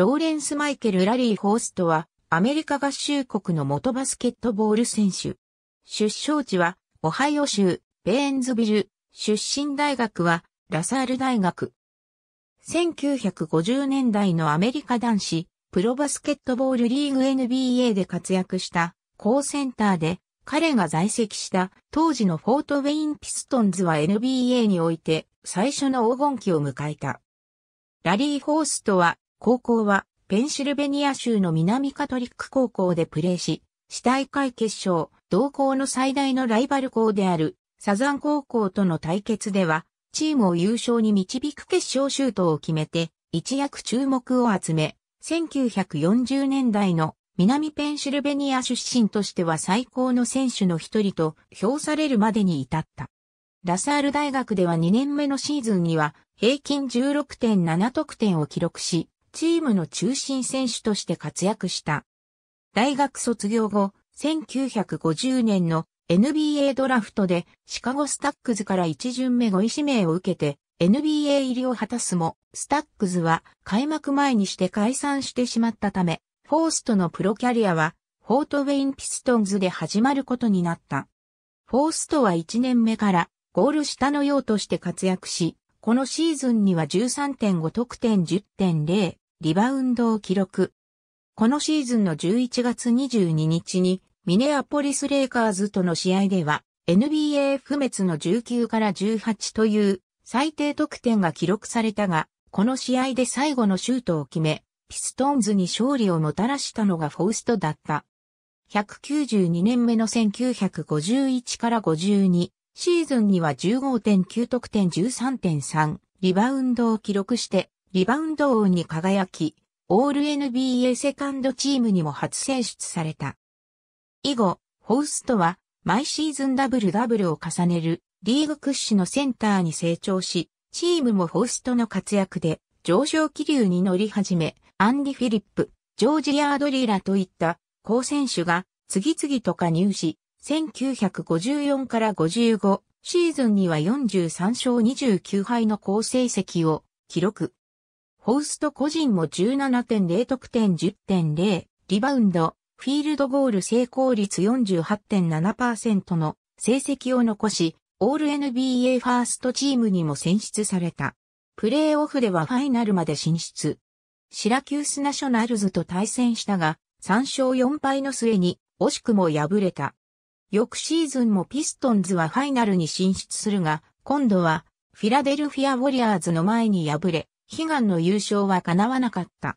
ローレンス・マイケル・ラリー・ホーストは、アメリカ合衆国の元バスケットボール選手。出生地は、オハイオ州、ベーンズビル、出身大学は、ラサール大学。1950年代のアメリカ男子、プロバスケットボールリーグ NBA で活躍した、高センターで、彼が在籍した当時のフォートウェインピストンズは NBA において最初の黄金期を迎えた。ラリー・ホーストは高校はペンシルベニア州の南カトリック高校でプレーし、市大会決勝、同校の最大のライバル校であるサザン高校との対決では、チームを優勝に導く決勝シュートを決めて、一躍注目を集め、1940年代の南ペンシルベニア出身としては最高の選手の一人と評されるまでに至った。ラサール大学では2年目のシーズンには平均16.7得点を記録し、チームの中心選手として活躍した。大学卒業後、1950年の NBA ドラフトでシカゴスタックズから一巡目5位指名を受けて NBA 入りを果たすも、スタックズは開幕前にして解散してしまったため、フォーストのプロキャリアは、フォートウェインピストンズで始まることになった。フォーストは1年目からゴール下のようとして活躍し、このシーズンには13.5得点10.0リバウンドを記録。このシーズンの11月22日にミネアポリス・レイカーズとの試合では NBA 不滅の19から18という最低得点が記録されたが、この試合で最後のシュートを決め、ピストンズに勝利をもたらしたのがフォーストだった。192年目の1951から52シーズンには15.9得点13.3リバウンドを記録してリバウンド王に輝き、オール NBA セカンドチームにも初選出された。以後、ホーストは毎シーズンダブルダブルを重ねるリーグ屈指のセンターに成長し、チームもホーストの活躍で上昇気流に乗り始め、アンディ・フィリップ、ジョージ・アードリーラといった好選手が次々と加入し、1954から55シーズンには43勝29敗の好成績を記録。ホースト個人も17.0得点10.0、リバウンド、フィールドゴール成功率48.7%の成績を残し、オール NBA ファーストチームにも選出された。プレーオフではファイナルまで進出。シラキュースナショナルズと対戦したが、3勝4敗の末に惜しくも敗れた。翌シーズンもピストンズはファイナルに進出するが、今度はフィラデルフィア・ウォリアーズの前に敗れ、悲願の優勝は叶わなかった。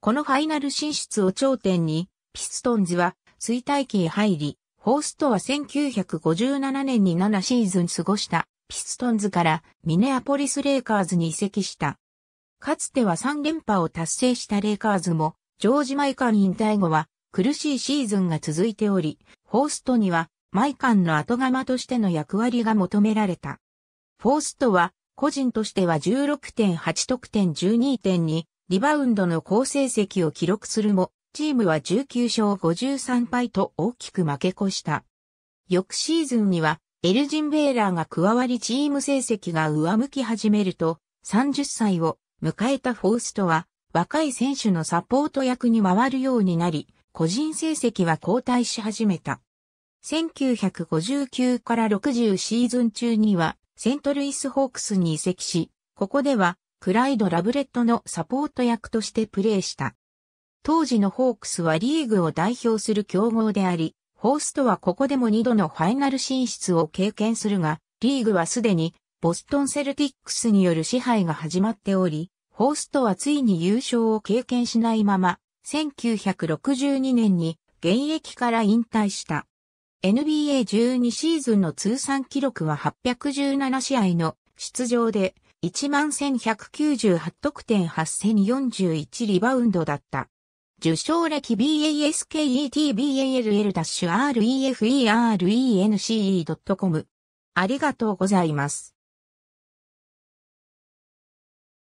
このファイナル進出を頂点に、ピストンズは衰退期へ入り、ホーストは1957年に7シーズン過ごしたピストンズからミネアポリス・レイカーズに移籍した。かつては3連覇を達成したレイカーズも、ジョージ・マイカン引退後は苦しいシーズンが続いており、ホーストにはマイカンの後釜としての役割が求められた。フォーストは個人としては16.8得点12.2リバウンドの好成績を記録するも、チームは19勝53敗と大きく負け越した。翌シーズンには、エルジン・ベーラーが加わりチーム成績が上向き始めると、30歳を迎えたフォーストは、若い選手のサポート役に回るようになり、個人成績は後退し始めた。1959から60シーズン中には、セントルイスホークスに移籍し、ここではクライド・ラブレットのサポート役としてプレーした。当時のホークスはリーグを代表する強豪であり、ホーストはここでも2度のファイナル進出を経験するが、リーグはすでにボストンセルティックスによる支配が始まっており、ホーストはついに優勝を経験しないまま、1962年に現役から引退した。NBA12 シーズンの通算記録は817試合の出場で11,198得点8,041リバウンドだった。受賞歴 BASKETBALL-REFERENCE.com ありがとうございます。